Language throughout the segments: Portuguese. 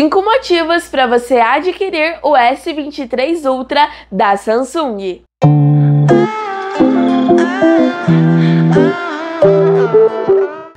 5 motivos para você adquirir o S23 Ultra da Samsung.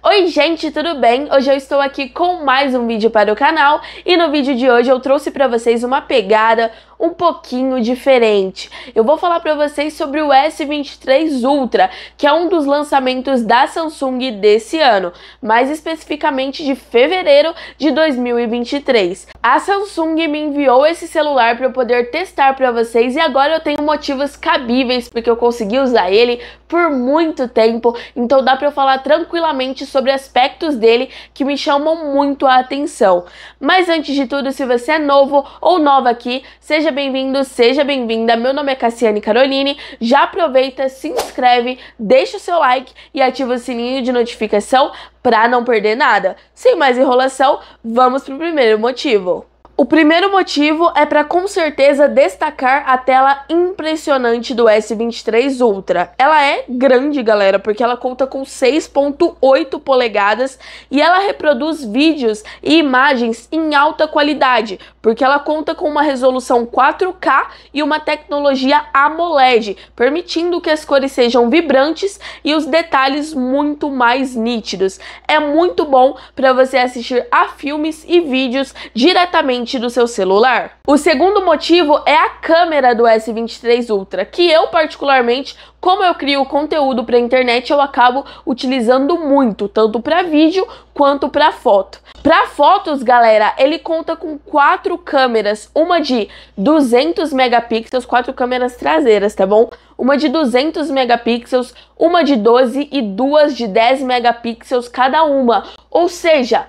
Oi gente, tudo bem? Hoje eu estou aqui com mais um vídeo para o canal e no vídeo de hoje eu trouxe para vocês uma pegada, um pouquinho diferente. Eu vou falar para vocês sobre o S23 Ultra, que é um dos lançamentos da Samsung desse ano, mais especificamente de fevereiro de 2023. A Samsung me enviou esse celular para eu poder testar para vocês e agora eu tenho motivos cabíveis porque eu consegui usar ele por muito tempo, então dá para eu falar tranquilamente sobre aspectos dele que me chamam muito a atenção. Mas antes de tudo, se você é novo ou nova aqui, seja Seja bem-vindo, seja bem-vinda. Meu nome é Cassiane Caroline. Já aproveita, se inscreve, deixa o seu like e ativa o sininho de notificação para não perder nada. Sem mais enrolação, vamos pro primeiro motivo. O primeiro motivo é para com certeza destacar a tela impressionante do S23 Ultra. Ela é grande, galera, porque ela conta com 6.8 polegadas e ela reproduz vídeos e imagens em alta qualidade, porque ela conta com uma resolução 4K e uma tecnologia AMOLED, permitindo que as cores sejam vibrantes e os detalhes muito mais nítidos. É muito bom para você assistir a filmes e vídeos diretamente do seu celular. O segundo motivo é a câmera do S23 Ultra, que eu particularmente, como eu crio conteúdo para internet, eu acabo utilizando muito, tanto para vídeo quanto para foto. Para fotos, galera, ele conta com quatro câmeras, uma de 200 megapixels, quatro câmeras traseiras, tá bom? Uma de 200 megapixels, uma de 12 e duas de 10 megapixels cada uma. Ou seja,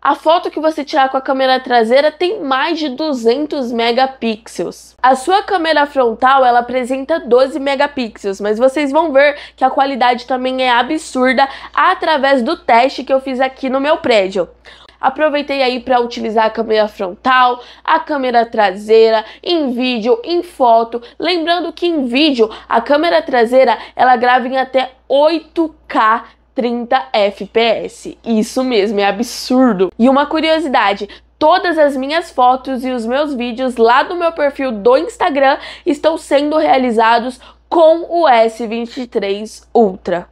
a foto que você tirar com a câmera traseira tem mais de 200 megapixels. A sua câmera frontal, ela apresenta 12 megapixels, mas vocês vão ver que a qualidade também é absurda através do teste que eu fiz aqui no meu prédio. Aproveitei aí para utilizar a câmera frontal, a câmera traseira, em vídeo, em foto. Lembrando que em vídeo a câmera traseira ela grava em até 8K 30 FPS. Isso mesmo, é absurdo. E uma curiosidade, Todas as minhas fotos e os meus vídeos lá do meu perfil do Instagram estão sendo realizados com o S23 Ultra.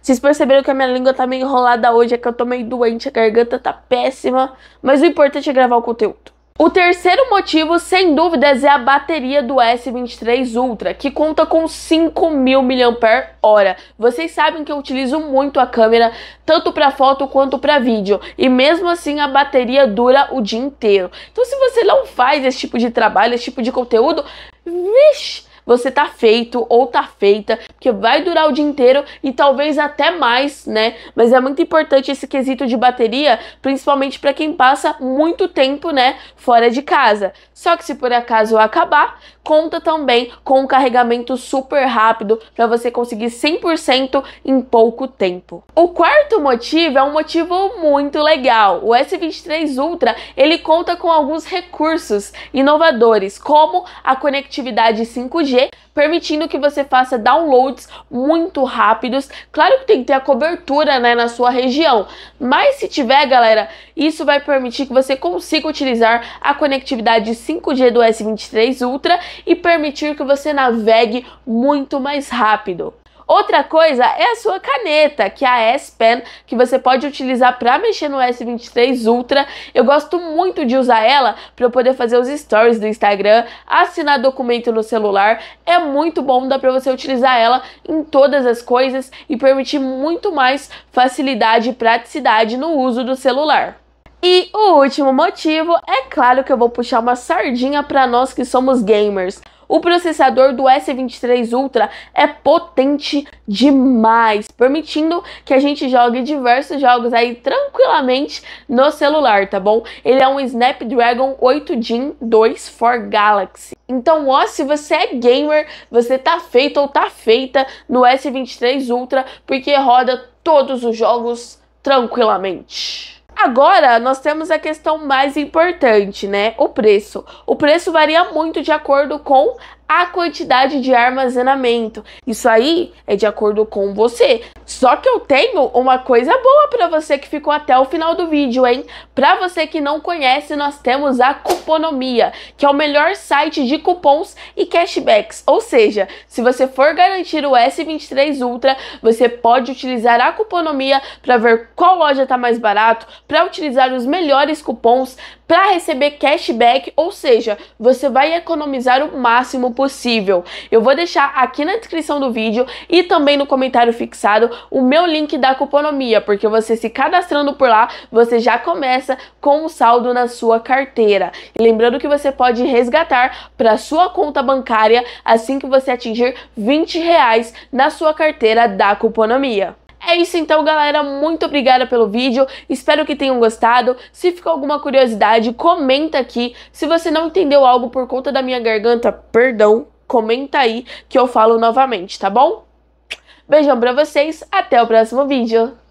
Vocês perceberam que a minha língua tá meio enrolada hoje, é que eu tô meio doente, a garganta tá péssima, mas o importante é gravar o conteúdo. O terceiro motivo, sem dúvidas, é a bateria do S23 Ultra, que conta com 5.000 mAh. Vocês sabem que eu utilizo muito a câmera, tanto para foto quanto para vídeo, e mesmo assim a bateria dura o dia inteiro. Então se você não faz esse tipo de trabalho, esse tipo de conteúdo, vixe, você tá feito ou tá feita, porque vai durar o dia inteiro e talvez até mais, né? Mas é muito importante esse quesito de bateria, principalmente para quem passa muito tempo, né, fora de casa. Só que se por acaso acabar, conta também com um carregamento super rápido para você conseguir 100% em pouco tempo. O quarto motivo é um motivo muito legal. O S23 Ultra, ele conta com alguns recursos inovadores, como a conectividade 5G permitindo que você faça downloads muito rápidos. Claro que tem que ter a cobertura né, na sua região, mas se tiver, galera, isso vai permitir que você consiga utilizar a conectividade 5G do S23 Ultra e permitir que você navegue muito mais rápido. Outra coisa é a sua caneta, que é a S Pen, que você pode utilizar para mexer no S23 Ultra. Eu gosto muito de usar ela para poder fazer os stories do Instagram, assinar documento no celular. É muito bom, dá para você utilizar ela em todas as coisas e permitir muito mais facilidade e praticidade no uso do celular. E o último motivo, é claro que eu vou puxar uma sardinha para nós que somos gamers. O processador do S23 Ultra é potente demais, permitindo que a gente jogue diversos jogos aí tranquilamente no celular, tá bom? Ele é um Snapdragon 8 Gen 2 for Galaxy. Então, ó, se você é gamer, você tá feito ou tá feita no S23 Ultra, porque roda todos os jogos tranquilamente. Agora nós temos a questão mais importante, né? O preço. O preço varia muito de acordo com a quantidade de armazenamento. Isso aí é de acordo com você. Só que eu tenho uma coisa boa para você que ficou até o final do vídeo, hein? Para você que não conhece, nós temos a Cuponomia, que é o melhor site de cupons e cashbacks. Ou seja, se você for garantir o S23 Ultra, você pode utilizar a Cuponomia para ver qual loja está mais barato, para utilizar os melhores cupons, para receber cashback, ou seja, você vai economizar o máximo possível. Eu vou deixar aqui na descrição do vídeo e também no comentário fixado o meu link da cuponomia, porque você se cadastrando por lá, você já começa com um saldo na sua carteira. E lembrando que você pode resgatar para sua conta bancária assim que você atingir 20 reais na sua carteira da cuponomia. É isso então, galera. Muito obrigada pelo vídeo. Espero que tenham gostado. Se ficou alguma curiosidade, comenta aqui. Se você não entendeu algo por conta da minha garganta, perdão, comenta aí que eu falo novamente, tá bom? Beijão pra vocês, até o próximo vídeo.